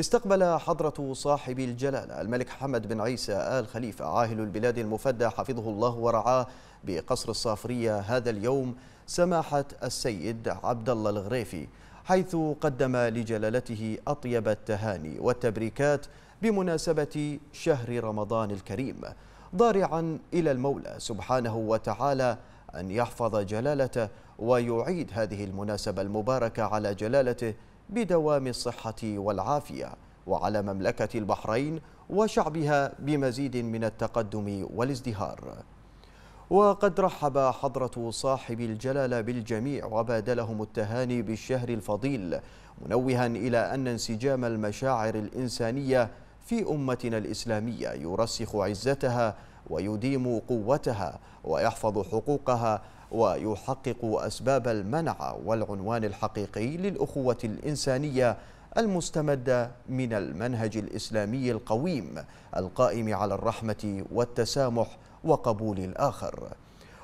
استقبل حضرة صاحب الجلالة الملك حمد بن عيسى آل خليفة عاهل البلاد المفدى حفظه الله ورعاه بقصر الصافرية هذا اليوم سماحة السيد عبد الله الغريفي حيث قدم لجلالته أطيب التهاني والتبريكات بمناسبة شهر رمضان الكريم ضارعا إلى المولى سبحانه وتعالى أن يحفظ جلالته ويعيد هذه المناسبة المباركة على جلالته بدوام الصحة والعافية وعلى مملكة البحرين وشعبها بمزيد من التقدم والازدهار وقد رحب حضرة صاحب الجلالة بالجميع وبادلهم التهاني بالشهر الفضيل منوها إلى أن انسجام المشاعر الإنسانية في أمتنا الإسلامية يرسخ عزتها ويديم قوتها ويحفظ حقوقها ويحقق أسباب المنع والعنوان الحقيقي للأخوة الإنسانية المستمدة من المنهج الإسلامي القويم القائم على الرحمة والتسامح وقبول الآخر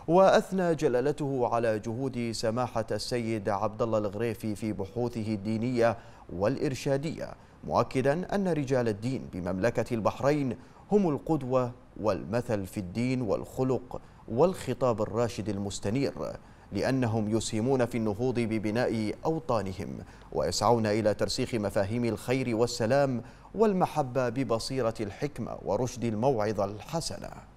وأثنى جلالته على جهود سماحة السيد عبد الله الغريفي في بحوثه الدينية والإرشادية مؤكدا أن رجال الدين بمملكة البحرين هم القدوة والمثل في الدين والخلق والخطاب الراشد المستنير لأنهم يسهمون في النهوض ببناء أوطانهم ويسعون إلى ترسيخ مفاهيم الخير والسلام والمحبة ببصيرة الحكمة ورشد الموعظة الحسنة